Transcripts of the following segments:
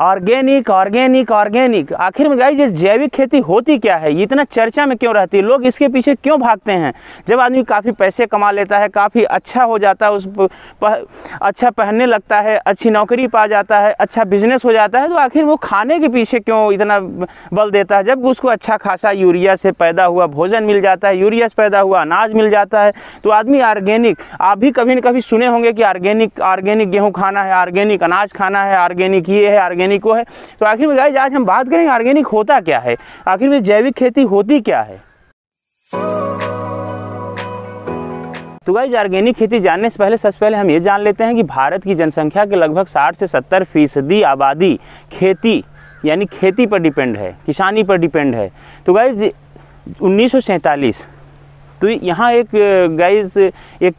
organic organic organic आखिर में guys ये जैविक खेती होती क्या है इतना चर्चा में क्यों रहती है लोग इसके पीछे क्यों भागते हैं जब आदमी काफ़ी पैसे कमा लेता है काफ़ी अच्छा हो जाता है उस पह, अच्छा पहनने लगता है अच्छी नौकरी पा जाता है अच्छा बिजनेस हो जाता है तो आखिर वो खाने के पीछे क्यों इतना बल देता है जब उसको अच्छा खासा यूरिया से पैदा हुआ भोजन मिल जाता है यूरिया से पैदा हुआ अनाज मिल जाता है तो आदमी ऑर्गेनिक आप भी कभी ना कभी सुने होंगे कि ऑर्गेनिक ऑर्गेनिक गेहूँ खाना है ऑर्गेनिक अनाज खाना है ऑर्गेनिक ये है ऑर्गेनिक ऑर्गेनिक को है तो आखिर में गाइज आज हम बात करेंगे ऑर्गेनिक होता क्या है आखिर में जैविक खेती होती क्या है तो गाइज ऑर्गेनिक खेती जानने से पहले सबसे पहले हम ये जान लेते हैं कि भारत की जनसंख्या के लगभग 60 से 70 फीसदी आबादी खेती यानी खेती पर डिपेंड है किसानी पर डिपेंड है तो गाइज उन्नीस तो यहाँ एक गाइज एक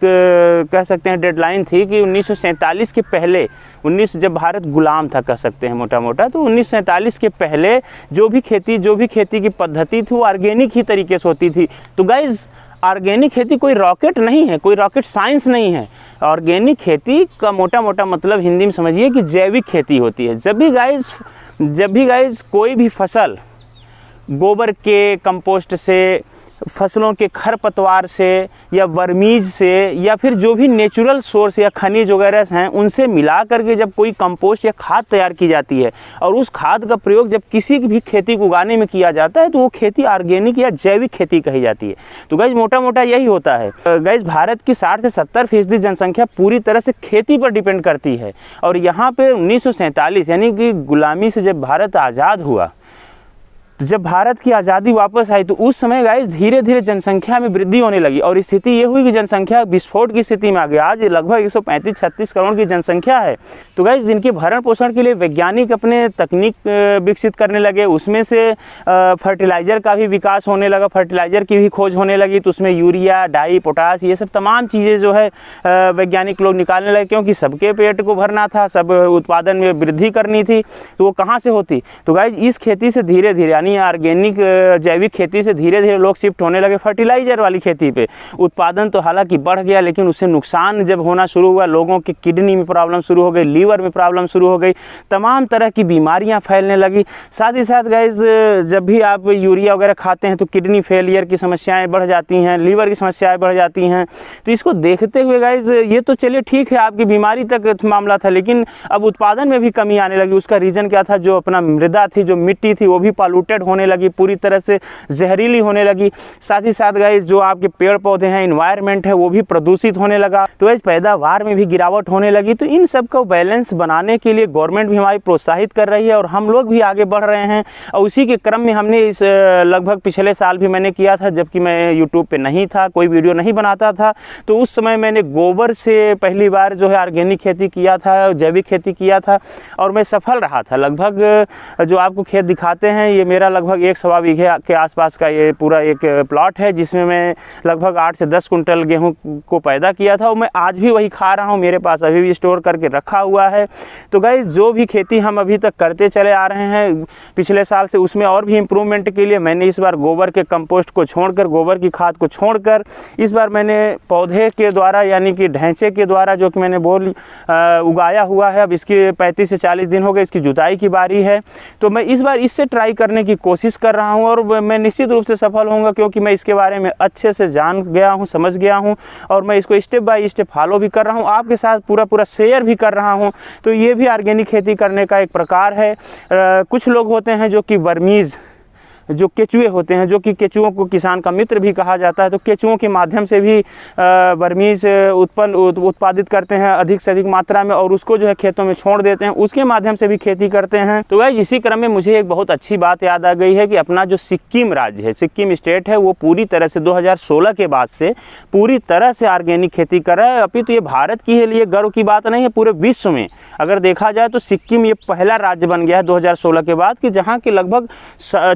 कह सकते हैं डेडलाइन थी कि उन्नीस के पहले उन्नीस जब भारत गुलाम था कह सकते हैं मोटा मोटा तो उन्नीस के पहले जो भी खेती जो भी खेती की पद्धति थी वो ऑर्गेनिक ही तरीके से होती थी तो गाइज़ ऑर्गेनिक खेती कोई रॉकेट नहीं है कोई रॉकेट साइंस नहीं है ऑर्गेनिक खेती का मोटा मोटा मतलब हिंदी में समझिए कि जैविक खेती होती है जब भी गाइज जब भी गाइज कोई भी फसल गोबर के कंपोस्ट से फसलों के खरपतवार से या वर्मीज से या फिर जो भी नेचुरल सोर्स या खनिज वगैरह हैं उनसे मिला करके जब कोई कंपोस्ट या खाद तैयार की जाती है और उस खाद का प्रयोग जब किसी भी खेती को उगाने में किया जाता है तो वो खेती ऑर्गेनिक या जैविक खेती कही जाती है तो गैज मोटा मोटा यही होता है गैज भारत की साठ से सत्तर फीसदी जनसंख्या पूरी तरह से खेती पर डिपेंड करती है और यहाँ पर उन्नीस यानी कि गुलामी से जब भारत आज़ाद हुआ तो जब भारत की आज़ादी वापस आई तो उस समय गाइस धीरे धीरे जनसंख्या में वृद्धि होने लगी और स्थिति ये हुई कि जनसंख्या विस्फोट की स्थिति में आ गई आज लगभग 135 36 करोड़ की जनसंख्या है तो गाइस जिनके भरण पोषण के लिए वैज्ञानिक अपने तकनीक विकसित करने लगे उसमें से फर्टिलाइज़र का भी विकास होने लगा फर्टिलाइज़र की भी खोज होने लगी तो उसमें यूरिया डाई पोटास ये सब तमाम चीज़ें जो है वैज्ञानिक लोग निकालने लगे क्योंकि सबके पेट को भरना था सब उत्पादन में वृद्धि करनी थी तो वो कहाँ से होती तो गाइज इस खेती से धीरे धीरे यानी ऑर्गेनिक जैविक खेती से धीरे धीरे लोग शिफ्ट होने लगे फर्टिलाइजर वाली खेती पे उत्पादन तो हालांकि बढ़ गया लेकिन उससे नुकसान जब होना शुरू हुआ लोगों की किडनी में प्रॉब्लम शुरू हो गई लीवर में प्रॉब्लम शुरू हो गई तमाम तरह की बीमारियाँ फैलने लगी साथ ही साथ गैस जब भी आप यूरिया वगैरह खाते हैं तो किडनी फेलियर की समस्याएँ बढ़ जाती हैं लीवर की समस्याएँ बढ़ जाती हैं तो इसको देखते हुए गैस ये तो चलिए ठीक है आपकी बीमारी तक मामला था लेकिन अब उत्पादन में भी कमी आने लगी उसका रीज़न क्या था जो अपना मृदा थी जो मिट्टी थी वो भी पॉल्यूटेड इन्फेक्टेड होने लगी पूरी तरह से जहरीली होने लगी साथ ही साथ गाइज जो आपके पेड़ पौधे हैं इन्वायरमेंट है वो भी प्रदूषित होने लगा तो इस पैदावार में भी गिरावट होने लगी तो इन सब को बैलेंस बनाने के लिए गवर्नमेंट भी हमारी प्रोत्साहित कर रही है और हम लोग भी आगे बढ़ रहे हैं और उसी के क्रम में हमने इस लगभग पिछले साल भी मैंने किया था जबकि मैं यूट्यूब पर नहीं था कोई वीडियो नहीं बनाता था तो उस समय मैंने गोबर से पहली बार जो है ऑर्गेनिक खेती किया था जैविक खेती किया था और मैं सफल रहा था लगभग जो आपको खेत दिखाते हैं ये मेरा मेरा लगभग एक सवा बीघे के आसपास का ये पूरा एक प्लॉट है जिसमें मैं लगभग आठ से दस कुंटल गेहूँ को पैदा किया था और मैं आज भी वही खा रहा हूं मेरे पास अभी भी स्टोर करके रखा हुआ है तो गई जो भी खेती हम अभी तक करते चले आ रहे हैं पिछले साल से उसमें और भी इम्प्रूवमेंट के लिए मैंने इस बार गोबर के कंपोस्ट को छोड़कर गोबर की खाद को छोड़कर इस बार मैंने पौधे के द्वारा यानी कि ढैंचे के द्वारा जो कि मैंने बोल उगाया हुआ है अब इसकी पैंतीस से चालीस दिन हो गए इसकी जुताई की बारी है तो मैं इस बार इससे ट्राई करने की की कोशिश कर रहा हूँ और मैं निश्चित रूप से सफल होऊंगा क्योंकि मैं इसके बारे में अच्छे से जान गया हूँ समझ गया हूँ और मैं इसको स्टेप बाय स्टेप फॉलो भी कर रहा हूँ आपके साथ पूरा पूरा शेयर भी कर रहा हूँ तो ये भी ऑर्गेनिक खेती करने का एक प्रकार है आ, कुछ लोग होते हैं जो कि वर्मीज़ जो केचुए होते हैं जो कि केचुओं को किसान का मित्र भी कहा जाता है तो केचुओं के माध्यम से भी बर्मीज उत्पन्न उत्पादित करते हैं अधिक से अधिक मात्रा में और उसको जो है खेतों में छोड़ देते हैं उसके माध्यम से भी खेती करते हैं तो वह इसी क्रम में मुझे एक बहुत अच्छी बात याद आ गई है कि अपना जो सिक्किम राज्य है सिक्किम स्टेट है वो पूरी तरह से दो के बाद से पूरी तरह से ऑर्गेनिक खेती कर रहा है अभी तो ये भारत की लिए गर्व की बात नहीं है पूरे विश्व में अगर देखा जाए तो सिक्किम ये पहला राज्य बन गया है दो के बाद कि जहाँ के लगभग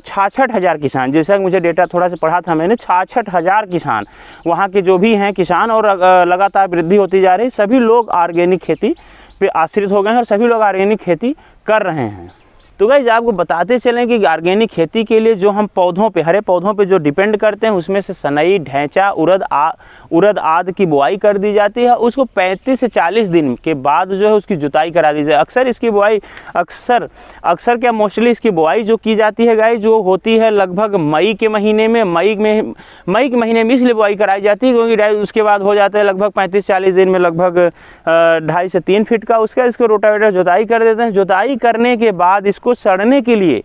छाछ छाछठ हज़ार किसान जैसा कि मुझे डेटा थोड़ा सा पढ़ा था मैंने छाछठ हज़ार किसान वहाँ के जो भी हैं किसान और लगातार वृद्धि होती जा रही सभी लोग ऑर्गेनिक खेती पे आश्रित हो गए हैं और सभी लोग ऑर्गेनिक खेती कर रहे हैं तो गाइज आपको बताते चलें कि ऑर्गेनिक खेती के लिए जो हम पौधों पे हरे पौधों पे जो डिपेंड करते हैं उसमें से सनई ढैंचा उरद आ उरद आद की बुआई कर दी जाती है उसको 35 से 40 दिन के बाद जो है उसकी जुताई करा दी जाए अक्सर इसकी बुआई अक्सर अक्सर क्या मोस्टली इसकी बुआई जो की जाती है गाय जो होती है लगभग मई के महीने में मई में मई के महीने में इसलिए बुआई कराई जाती है क्योंकि उसके बाद हो जाता है लगभग पैंतीस चालीस दिन में लगभग ढाई से तीन फीट का उसका इसको रोटावेटर जुताई कर देते हैं जुताई करने के बाद इसको इसको सड़ने के लिए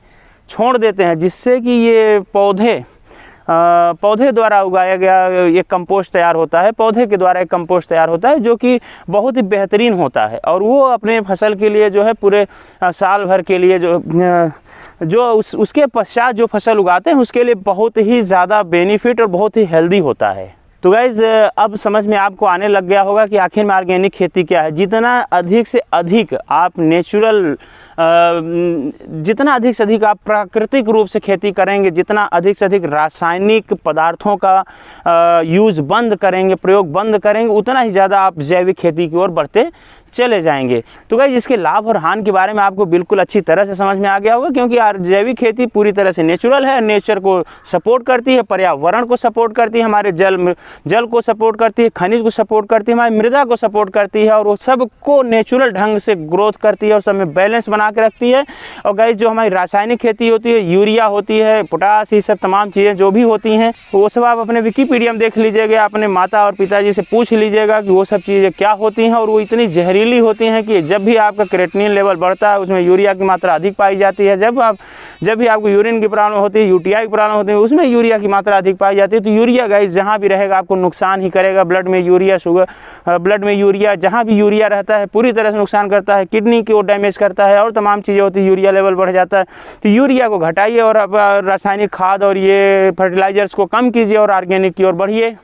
छोड़ देते हैं जिससे कि ये पौधे पौधे द्वारा उगाया गया एक कंपोस्ट तैयार होता है पौधे के द्वारा एक कंपोस्ट तैयार होता है जो कि बहुत ही बेहतरीन होता है और वो अपने फसल के लिए जो है पूरे साल भर के लिए जो जो उस उसके पश्चात जो फसल उगाते हैं उसके लिए बहुत ही ज़्यादा बेनिफिट और बहुत ही हेल्दी होता है तो गाइज़ अब समझ में आपको आने लग गया होगा कि आखिर में ऑर्गेनिक खेती क्या है जितना अधिक से अधिक आप नेचुरल जितना अधिक से अधिक आप प्राकृतिक रूप से खेती करेंगे जितना अधिक से अधिक रासायनिक पदार्थों का यूज़ बंद करेंगे प्रयोग बंद करेंगे उतना ही ज़्यादा आप जैविक खेती की ओर बढ़ते चले जाएंगे तो गाइज इसके लाभ और हान के बारे में आपको बिल्कुल अच्छी तरह से समझ में आ गया होगा क्योंकि जैविक खेती पूरी तरह से नेचुरल है नेचर को सपोर्ट करती है पर्यावरण को सपोर्ट करती है हमारे जल जल को सपोर्ट करती है खनिज को सपोर्ट करती है हमारी मृदा को सपोर्ट करती है और वो सबको नेचुरल ढंग से ग्रोथ करती है और सब में बैलेंस बना के रखती है और गाइज जो हमारी रासायनिक खेती होती है यूरिया होती है पोटास ये सब तमाम चीज़ें जो भी होती हैं तो वो सब आप अपने विकीपीडिया में देख लीजिएगा अपने माता और पिताजी से पूछ लीजिएगा कि वो सब चीज़ें क्या होती हैं और वो इतनी जहरी जहरीली होती हैं कि जब भी आपका क्रेटनिन लेवल बढ़ता है उसमें यूरिया की मात्रा अधिक पाई जाती है जब आप जब भी आपको यूरिन की प्रॉब्लम होती है यूटीआई की प्रॉब्लम होती है उसमें यूरिया की मात्रा अधिक पाई जाती है तो यूरिया गाइस जहाँ भी रहेगा आपको नुकसान ही करेगा ब्लड में यूरिया शुगर ब्लड में यूरिया जहाँ भी यूरिया रहता है पूरी तरह से नुकसान करता है किडनी को डैमेज करता है और तमाम चीज़ें होती है यूरिया लेवल बढ़ जाता है तो यूरिया को घटाइए और रासायनिक खाद और ये फर्टिलाइजर्स को कम कीजिए और ऑर्गेनिक की ओर बढ़िए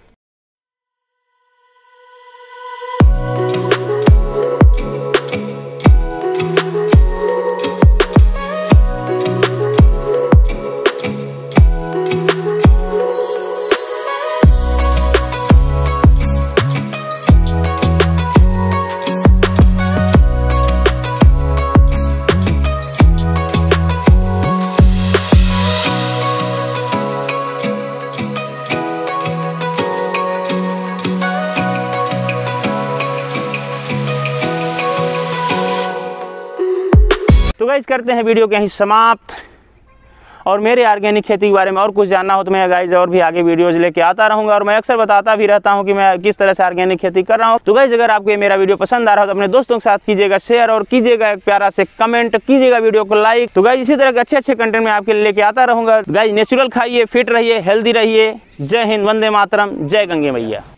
गाइज करते हैं वीडियो के यहीं समाप्त और मेरे ऑर्गेनिक खेती के बारे में और कुछ जानना हो तो मैं गाइज और भी आगे वीडियोज लेके आता रहूँगा और मैं अक्सर बताता भी रहता हूँ कि मैं किस तरह से ऑर्गेनिक खेती कर रहा हूँ तो गाइज अगर आपको ये मेरा वीडियो पसंद आ रहा हो तो अपने दोस्तों के साथ कीजिएगा शेयर और कीजिएगा एक प्यारा से कमेंट कीजिएगा वीडियो को लाइक तो गाइज इसी तरह के अच्छे अच्छे कंटेंट में आपके लेके आता रहूँगा गाइज नेचुरल खाइए फिट रहिए हेल्दी रहिए जय हिंद वंदे मातरम जय गंगे मैया